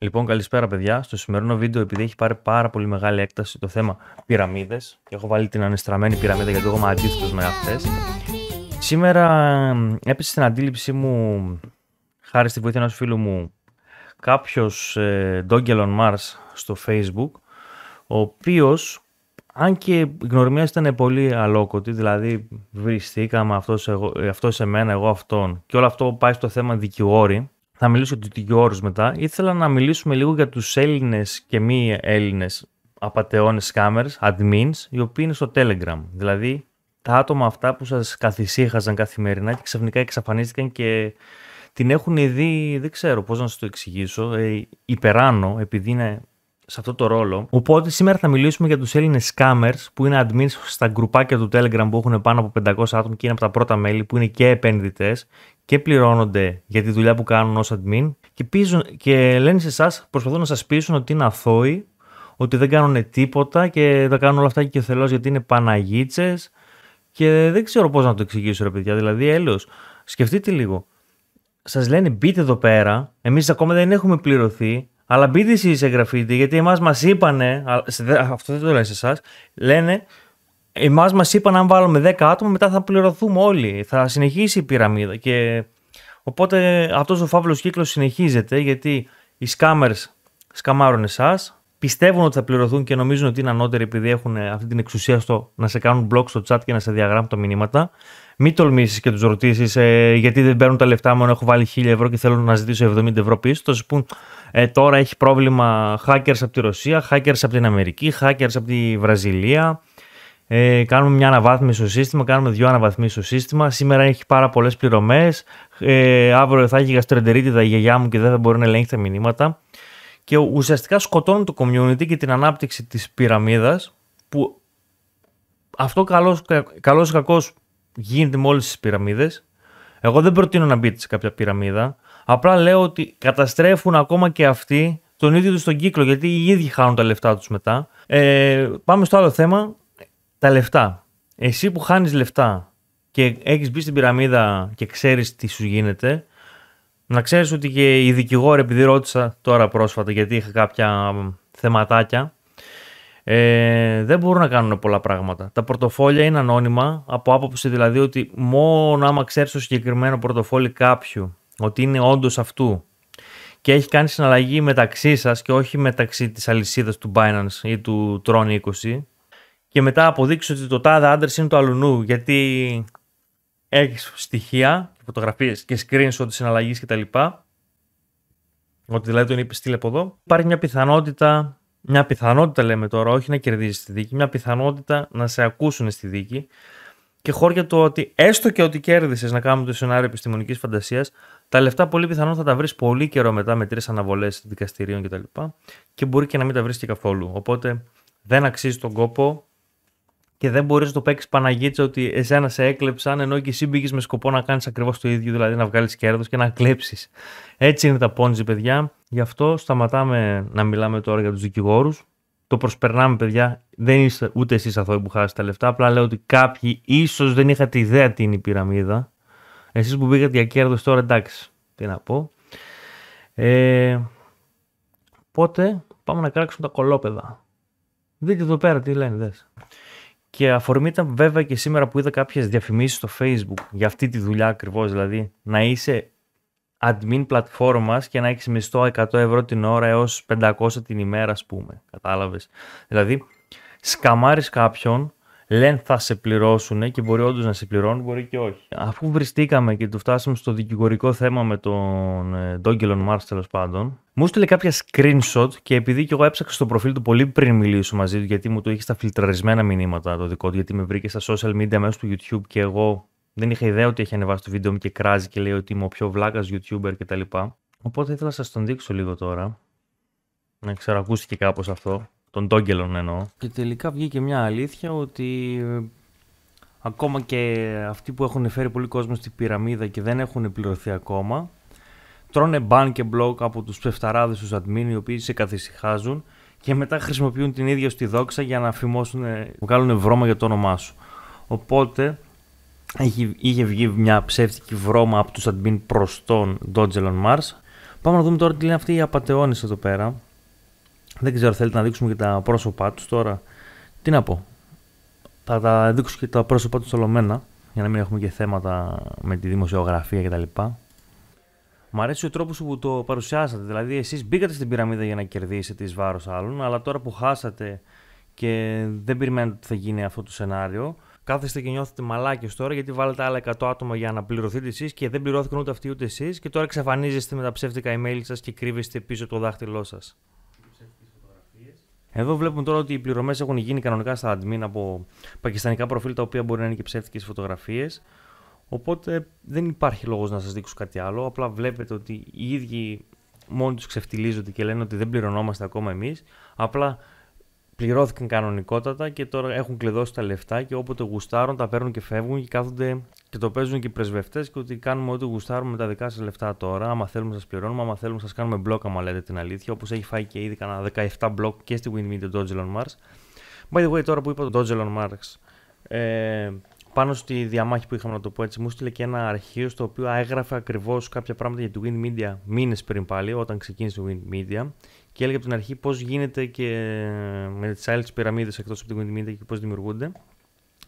Λοιπόν, καλησπέρα παιδιά. Στο σημερινό βίντεο, επειδή έχει πάρει πάρα πολύ μεγάλη έκταση το θέμα πυραμίδες, και έχω βάλει την ανεστραμμένη πυραμίδα γιατί εγώ είμαι αντίθετο με αυτές. Σήμερα έπεσε στην αντίληψή μου, χάρη στη βοήθεια ενός φίλου μου, κάποιος ε, Dongelon Mars στο Facebook, ο οποίος, αν και η γνωριμία ήταν πολύ αλόκοτη, δηλαδή βριστήκαμε αυτός ε, αυτός σε μένα, εγώ αυτόν, και όλο αυτό πάει στο θέμα δικηγόρη, θα μιλήσω για του Γιώργου μετά. Ήθελα να μιλήσουμε λίγο για τους Έλληνες και μη Έλληνες απαταιώνες scammers, admins, οι οποίοι είναι στο Telegram. Δηλαδή τα άτομα αυτά που σας καθησύχαζαν καθημερινά και ξαφνικά εξαφανίστηκαν και την έχουν δει, δεν ξέρω πώς να σας το εξηγήσω, ε, υπεράνω, επειδή είναι σε αυτό το ρόλο. Οπότε σήμερα θα μιλήσουμε για τους Έλληνες scammers που είναι admins στα γκρουπάκια του Telegram που έχουν πάνω από 500 άτομα και είναι από τα πρώτα μέλη που είναι και επένδυτε και πληρώνονται για τη δουλειά που κάνουν ως admin και, και λένε σε εσάς, προσπαθούν να σας πείσουν ότι είναι αθώοι, ότι δεν κάνουν τίποτα και δεν κάνουν όλα αυτά και θελώς γιατί είναι Παναγίτσες και δεν ξέρω πώς να το εξηγήσω ρε παιδιά, δηλαδή έλεος, σκεφτείτε λίγο. Σας λένε μπείτε εδώ πέρα, εμείς ακόμα δεν έχουμε πληρωθεί, αλλά μπείτε εσείς εγγραφείτε γιατί εμάς μας είπανε, αυτό δεν το λένε σε εσάς, λένε Εμάς μας είπαν αν βάλουμε 10 άτομα, μετά θα πληρωθούμε όλοι. Θα συνεχίσει η πυραμίδα. Και οπότε αυτός ο φαύλος κύκλος συνεχίζεται γιατί οι σκάμερ σκαμάρουν εσάς, πιστεύουν ότι θα πληρωθούν και νομίζουν ότι είναι ανώτεροι επειδή έχουν ε, αυτή την εξουσία στο να σε κάνουν blog στο chat και να σε διαγράφουν τα μηνύματα. Μην τολμήσεις και τους ρωτήσεις ε, γιατί δεν παίρνουν τα λεφτά μου, έχω βάλει 1000 ευρώ και θέλω να ζητήσω 70 ευρώ πίσω. Θα σου πούν ε, τώρα έχει πρόβλημα hackers από τη Ρωσία, hackers από την Αμερική, hackers από τη Βραζιλία. Ε, κάνουμε μια αναβάθμιση στο σύστημα, κάνουμε δύο αναβαθμίσεις στο σύστημα. Σήμερα έχει πάρα πολλές πληρωμές. Ε, αύριο θα έχει γαστρεντερίτιδα η γιαγιά μου και δεν θα μπορεί να ελέγχει τα μηνύματα. Και ουσιαστικά σκοτώνουν το community και την ανάπτυξη της πυραμίδας που αυτό καλό ή κακό γίνεται με όλες τις πυραμίδες. Εγώ δεν προτείνω να μπείτε σε κάποια πυραμίδα. Απλά λέω ότι καταστρέφουν ακόμα και αυτοί τον ίδιο τους τον κύκλο, γιατί οι ίδιοι χάνουν τα λεφτά τους μετά. Ε, πάμε στο άλλο θέμα τα λεφτά. Εσύ που χάνεις λεφτά και έχεις μπει στην πυραμίδα και ξέρεις τι σου γίνεται, να ξέρεις ότι και οι δικηγόροι, επειδή ρώτησα τώρα πρόσφατα γιατί είχα κάποια θεματάκια, ε, δεν μπορούν να κάνουν πολλά πράγματα. Τα πορτοφόλια είναι ανώνυμα, από άποψη δηλαδή ότι μόνο άμα ξέρεις το συγκεκριμένο πορτοφόλι κάποιου, ότι είναι όντως αυτού και έχει κάνει συναλλαγή μεταξύ σας και όχι μεταξύ της αλυσίδας του Binance ή του Tron 20, και μετά αποδείξεις ότι το τάδε άντρες είναι το αλουνού, γιατί έχεις στοιχεία, φωτογραφίες και screenshot συναλλαγής κτλ. Ότι δηλαδή τον είπες στείλε από εδώ. Υπάρχει μια πιθανότητα, μια πιθανότητα λέμε τώρα, όχι να κερδίζεις τη δίκη, μια πιθανότητα να σε ακούσουν στη δίκη. Και χώρια το ότι έστω και ότι κέρδισες να κάνουμε το σενάριο επιστημονικής φαντασίας, τα λεφτά πολύ πιθανόν θα τα βρεις πολύ καιρό μετά με τρεις αναβολές δικαστηρίων κτλ. Και, και μπορεί και να μην τα βρεις και καθόλου. Οπότε δεν αξίζει τον κόπο και δεν μπορείς να το παίξεις Παναγίτσα ότι εσένα σε έκλεψαν ενώ και εσύ μπήκες με σκοπό να κάνεις ακριβώς το ίδιο, δηλαδή να βγάλεις κέρδος και να κλέψεις. Έτσι είναι τα πόντζι, παιδιά. Γι' αυτό σταματάμε να μιλάμε τώρα για τους δικηγόρους. Το προσπερνάμε, παιδιά. Δεν είστε ούτε εσείς αθώοι που χάσετε τα λεφτά. Απλά λέω ότι κάποιοι ίσως δεν είχατε ιδέα τι είναι η πυραμίδα. Εσείς που μπήκατε για κέρδος τώρα, εντάξει. Τι να πω. Ε, οπότε πάμε να κράξουμε τα κολόπεδα. Δείτε εδώ πέρα τι λένε, δες. Και αφορμή ήταν βέβαια και σήμερα που είδα κάποιες διαφημίσεις στο facebook για αυτή τη δουλειά ακριβώς, δηλαδή να είσαι admin πλατφόρμας και να έχεις μισθό 100 ευρώ την ώρα έως 500 την ημέρα ας πούμε, κατάλαβες. Δηλαδή σκαμάρεις κάποιον λένε θα σε πληρώσουν και μπορεί όντως να σε πληρώνουν, μπορεί και όχι. Αφού βριστήκαμε και του φτάσαμε στο δικηγορικό θέμα με τον Ντόγκελον Μάρτ τέλος πάντων, μου έστειλε κάποια screenshot και επειδή και εγώ έψαξα στο προφίλ του πολύ πριν μιλήσω μαζί του, γιατί μου το είχε στα φιλτραρισμένα μηνύματα το δικό του, γιατί με βρήκε στα social media μέσω του YouTube και εγώ δεν είχα ιδέα ότι έχει ανεβάσει το βίντεο μου και κράζει και λέει ότι είμαι ο πιο βλάκας YouTuber κτλ. Οπότε ήθελα να σας τον δείξω λίγο τώρα. Να ξέρω, ακούστηκε κάπως αυτό των τόγκελων εννοώ. Και τελικά βγήκε μια αλήθεια ότι ε, ακόμα και αυτοί που έχουν φέρει πολύ κόσμο στην πυραμίδα και δεν έχουν πληρωθεί ακόμα, τρώνε μπαν και μπλοκ από τους πεφταράδες τους admin οι οποίοι σε καθησυχάζουν και μετά χρησιμοποιούν την ίδια στη δόξα για να φημώσουν, ε, βγάλουν βρώμα για το όνομά σου. Οπότε είχε βγει μια ψεύτικη βρώμα από τους admin προς τον Dodgelon Mars. Πάμε να δούμε τώρα τι λένε αυτοί οι απαταιώνες εδώ πέρα. Δεν ξέρω, θέλετε να δείξουμε και τα πρόσωπά τους τώρα. Τι να πω. Θα τα δείξω και τα πρόσωπά τους ολομένα για να μην έχουμε και θέματα με τη δημοσιογραφία κτλ. Μ' αρέσει ο τρόπος που το παρουσιάσατε. Δηλαδή, εσείς μπήκατε στην πυραμίδα για να κερδίσετε εις βάρος άλλων, αλλά τώρα που χάσατε και δεν περιμένετε ότι θα γίνει αυτό το σενάριο, κάθεστε και νιώθετε μαλάκες τώρα γιατί βάλετε άλλα 100 άτομα για να πληρωθείτε εσείς και δεν πληρώθηκαν ούτε αυτοί ούτε εσείς και τώρα εξαφανίζεστε με τα ψεύτικα email σας και κρύβεστε πίσω το δάχτυλό σας. Εδώ βλέπουμε τώρα ότι οι πληρωμές έχουν γίνει κανονικά στα admin από πακιστανικά προφίλ τα οποία μπορεί να είναι και ψεύτικες φωτογραφίες. Οπότε δεν υπάρχει λόγος να σας δείξω κάτι άλλο. Απλά βλέπετε ότι οι ίδιοι μόνοι τους ξεφτιλίζονται και λένε ότι δεν πληρωνόμαστε ακόμα εμείς. Απλά πληρώθηκαν κανονικότατα και τώρα έχουν κλειδώσει τα λεφτά και όποτε γουστάρουν τα παίρνουν και φεύγουν και κάθονται και το παίζουν και οι πρεσβευτές και ότι κάνουμε ό,τι γουστάρουμε με τα δικά σας λεφτά τώρα. Άμα θέλουμε, σας πληρώνουμε. Άμα θέλουμε, σας κάνουμε μπλοκ. Άμα λέτε την αλήθεια, όπως έχει φάει και ήδη κανένα 17 μπλοκ και στη WinMedia Dodgelon Mars. By the way, τώρα που είπα τον Dodgelon Mars, ε, πάνω στη διαμάχη που είχαμε να το πω έτσι, μου στείλε και ένα αρχείο στο οποίο έγραφε ακριβώς κάποια πράγματα για τη Win Media μήνες πριν πάλι, όταν ξεκίνησε το Win Media. Και έλεγε από την αρχή πώς γίνεται και με τις άλλε πυραμίδε εκτός από τη Win Media και πώς δημιουργούνται.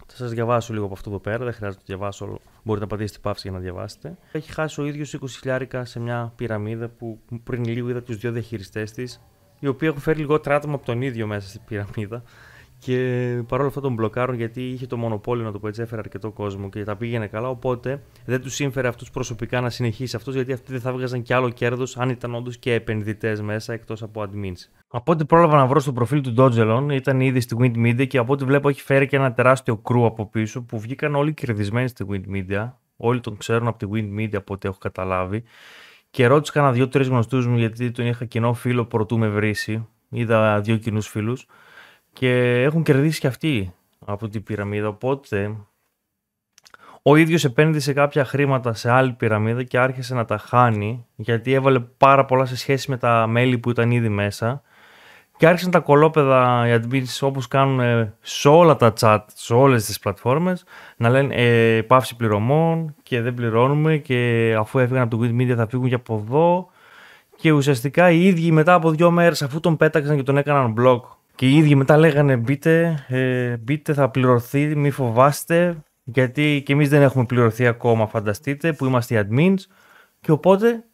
Θα σας διαβάσω λίγο από αυτό εδώ πέρα, δεν χρειάζεται να το διαβάσω όλο. Μπορείτε να πατήσετε παύση για να διαβάσετε. Έχει χάσει ο ίδιος 20 χιλιάρικα σε μια πυραμίδα που πριν λίγο είδα τους δύο διαχειριστές της, οι οποίοι έχουν φέρει λιγότερα άτομα από τον ίδιο μέσα στην πυραμίδα. Και παρόλα αυτά τον μπλοκάρουν γιατί είχε το μονοπόλιο να το πω έτσι, έφερε αρκετό κόσμο και τα πήγαινε καλά. Οπότε δεν τους σύμφερε αυτούς προσωπικά να συνεχίσει αυτός γιατί αυτοί δεν θα βγάζαν κι άλλο κέρδος αν ήταν όντως και επενδυτές μέσα εκτός από admins. Από ό,τι πρόλαβα να βρω στο προφίλ του Ντότζελον, ήταν ήδη στη Wind Media και από ό,τι βλέπω έχει φέρει και ένα τεράστιο κρού από πίσω που βγήκαν όλοι κερδισμένοι στη Wind Media. Όλοι τον ξέρουν από τη Wind Media από ό,τι έχω καταλάβει. Και ρώτησα κανένα δύο-τρει γνωστούς μου γιατί τον είχα κοινό φίλο πρωτού με βρήσει. Είδα δύο κοινούς φίλους και έχουν κερδίσει και αυτοί από την πυραμίδα. Οπότε ο ίδιος επένδυσε κάποια χρήματα σε άλλη πυραμίδα και άρχισε να τα χάνει γιατί έβαλε πάρα πολλά σε σχέση με τα μέλη που ήταν ήδη μέσα και άρχισαν τα κολόπεδα οι admins όπως κάνουν ε, σε όλα τα chat, σε όλες τις πλατφόρμες να λένε ε, πάυση πληρωμών και δεν πληρώνουμε και αφού έφυγαν από το Good Media θα φύγουν και από εδώ και ουσιαστικά οι ίδιοι μετά από δύο μέρες αφού τον πέταξαν και τον έκαναν blog και οι ίδιοι μετά λέγανε μπείτε, ε, μπείτε θα πληρωθεί, μη φοβάστε, γιατί και εμείς δεν έχουμε πληρωθεί ακόμα, φανταστείτε, που είμαστε οι admins. Και οπότε,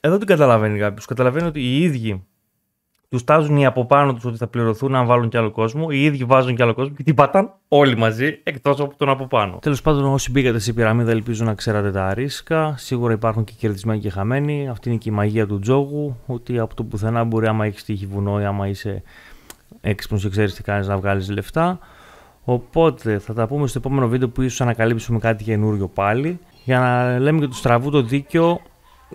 εδώ την καταλαβαίνει κάποιος. Καταλαβαίνει ότι οι ίδιοι τους τάζουν οι από πάνω τους ότι θα πληρωθούν αν βάλουν κι άλλο κόσμο. Οι ίδιοι βάζουν κι άλλο κόσμο και την πατάν όλοι μαζί εκτός από τον από πάνω. Τέλος πάντων, όσοι μπήκατε στην πυραμίδα, ελπίζω να ξέρατε τα ρίσκα. Σίγουρα υπάρχουν και κερδισμένοι και χαμένοι. Αυτή είναι και η μαγεία του τζόγου. Ότι από το πουθενά μπορεί, άμα έχεις τύχη βουνό ή άμα είσαι έξυπνος και ξέρεις τι κάνεις να βγάλεις λεφτά. Οπότε θα τα πούμε στο επόμενο βίντεο που ίσως ανακαλύψουμε κάτι καινούριο πάλι για να λέμε και του στραβού το δίκιο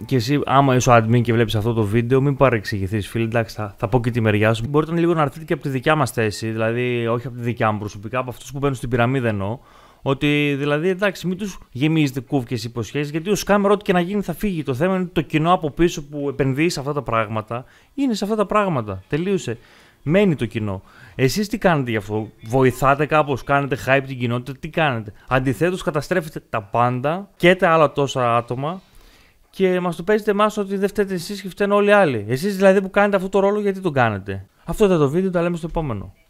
και εσύ άμα είσαι ο admin και βλέπεις αυτό το βίντεο μην παρεξηγηθείς φίλε εντάξει θα, πω και τη μεριά σου μπορείτε λίγο να έρθετε και από τη δικιά μας θέση δηλαδή όχι από τη δικιά μου προσωπικά από αυτούς που μπαίνουν στην πυραμίδα εννοώ ότι δηλαδή εντάξει, μην τους γεμίζετε κούβκες υποσχέσεις, γιατί ο σκάμερ, ό,τι και να γίνει, θα φύγει. Το θέμα είναι το κοινό από πίσω που επενδύει σε αυτά τα πράγματα είναι σε αυτά τα πράγματα. Τελείωσε μένει το κοινό. Εσείς τι κάνετε γι' αυτό, βοηθάτε κάπως, κάνετε hype την κοινότητα, τι κάνετε. Αντιθέτως, καταστρέφετε τα πάντα και τα άλλα τόσα άτομα και μας το παίζετε εμάς ότι δεν φταίτε εσείς και φταίνουν όλοι οι άλλοι. Εσείς δηλαδή που κάνετε αυτό το ρόλο, γιατί το κάνετε. Αυτό ήταν το βίντεο, τα λέμε στο επόμενο.